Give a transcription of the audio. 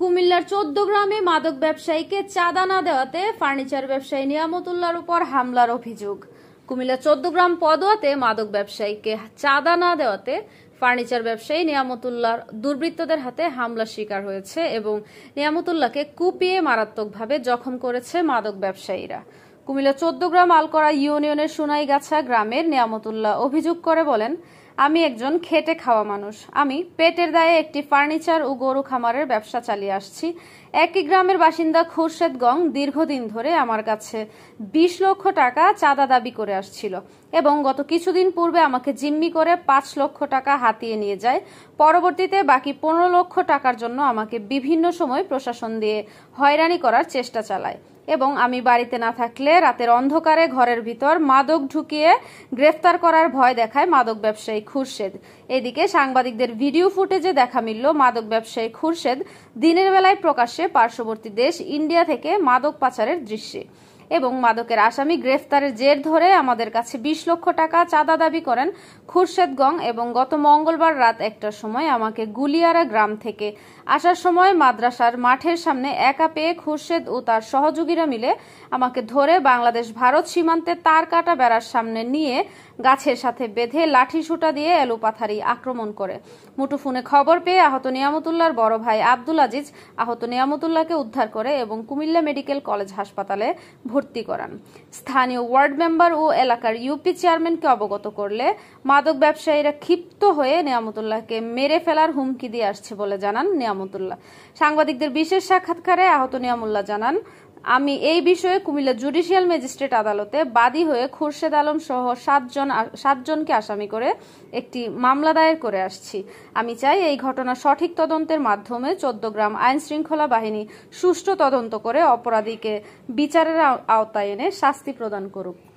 কুমিল্লার চোদ্দ গ্রামে মাদক ব্যবসায়ীকে চাঁদা না দেওয়াতে ফার্নিচার ব্যবসায়ী নিয়ামতুল্লার উপর হামলার অভিযোগ কুমিল্লা চোদ্দ গ্রাম পদোয়াতে মাদক ব্যবসায়ীকে চাঁদা না দেওয়াতে ফার্নিচার ব্যবসায়ী নিয়ামতুল্লার দুর্বৃত্তদের হাতে হামলা শিকার হয়েছে এবং নিয়ামতুল্লাকে কুপিয়ে মারাত্মকভাবে জখম করেছে মাদক ব্যবসায়ীরা কুমিল্লা চোদ্দ গ্রাম আলকরা ইউনিয়নের সোনাইগাছা গ্রামের নিয়ামতুল্লাহ অভিযোগ করে বলেন আমি একজন খেটে খাওয়া মানুষ আমি পেটের দায়ে একটি ফার্নিচার ও গরু খামারের ব্যবসা চালিয়ে আসছি একই গ্রামের বাসিন্দা খুরশেদ গং দীর্ঘদিন ধরে আমার কাছে বিশ লক্ষ টাকা চাঁদা দাবি করে আসছিল এবং গত কিছুদিন পূর্বে আমাকে জিম্মি করে পাঁচ লক্ষ টাকা হাতিয়ে নিয়ে যায় পরবর্তীতে বাকি পনেরো লক্ষ টাকার জন্য আমাকে বিভিন্ন সময় প্রশাসন দিয়ে হয়রানি করার চেষ্টা চালায় এবং আমি বাড়িতে না থাকলে রাতের অন্ধকারে ঘরের ভিতর মাদক ঢুকিয়ে গ্রেফতার করার ভয় দেখায় মাদক ব্যবসায়ী খুরশেদ এদিকে সাংবাদিকদের ভিডিও ফুটেজে দেখা মিলল মাদক ব্যবসায়ী খুরশেদ দিনের বেলায় প্রকাশ্যে পার্শ্ববর্তী দেশ ইন্ডিয়া থেকে মাদক পাচারের দৃশ্যে এবং মাদকের আসামি গ্রেফতারের জের ধরে আমাদের কাছে বিশ লক্ষ টাকা চাঁদা দাবি করেন খুরশেদ গং এবং গত মঙ্গলবার রাত একটার সময় আমাকে গুলিয়ারা গ্রাম থেকে আসার সময় মাদ্রাসার মাঠের সামনে একা পেয়ে খুরশেদ ও তার সহযোগীরা মিলে আমাকে ধরে বাংলাদেশ ভারত সীমান্তে তার কাটা বেড়ার সামনে নিয়ে গাছের সাথে বেঁধে লাঠি সুটা দিয়ে এলোপাথারি আক্রমণ করে মুঠোফোনে খবর পেয়ে আহত নিয়ামতুল্লার বড় ভাই আব্দুল আজিজ আহত নিয়ামতুল্লাহকে উদ্ধার করে এবং কুমিল্লা মেডিকেল কলেজ হাসপাতালে ভর্তি ভর্তি করান স্থানীয় ওয়ার্ড মেম্বার ও এলাকার ইউপি চেয়ারম্যানকে অবগত করলে মাদক ব্যবসায়ীরা ক্ষিপ্ত হয়ে নিয়ামতুল্লাহকে মেরে ফেলার হুমকি দিয়ে আসছে বলে জানান নিয়ামতুল্লাহ সাংবাদিকদের বিশেষ সাক্ষাৎকারে আহত নিয়ামুল্লাহ জানান আমি এই বিষয়ে কুমিল্লা জুডিশিয়াল ম্যাজিস্ট্রেট আদালতে বাদী হয়ে খুরশেদ আলম সহ সাতজন সাতজনকে আসামি করে একটি মামলা দায়ের করে আসছি আমি চাই এই ঘটনা সঠিক তদন্তের মাধ্যমে চোদ্দগ্রাম আইন শৃঙ্খলা বাহিনী সুষ্ঠু তদন্ত করে অপরাধীকে বিচারের আওতায় এনে শাস্তি প্রদান করুক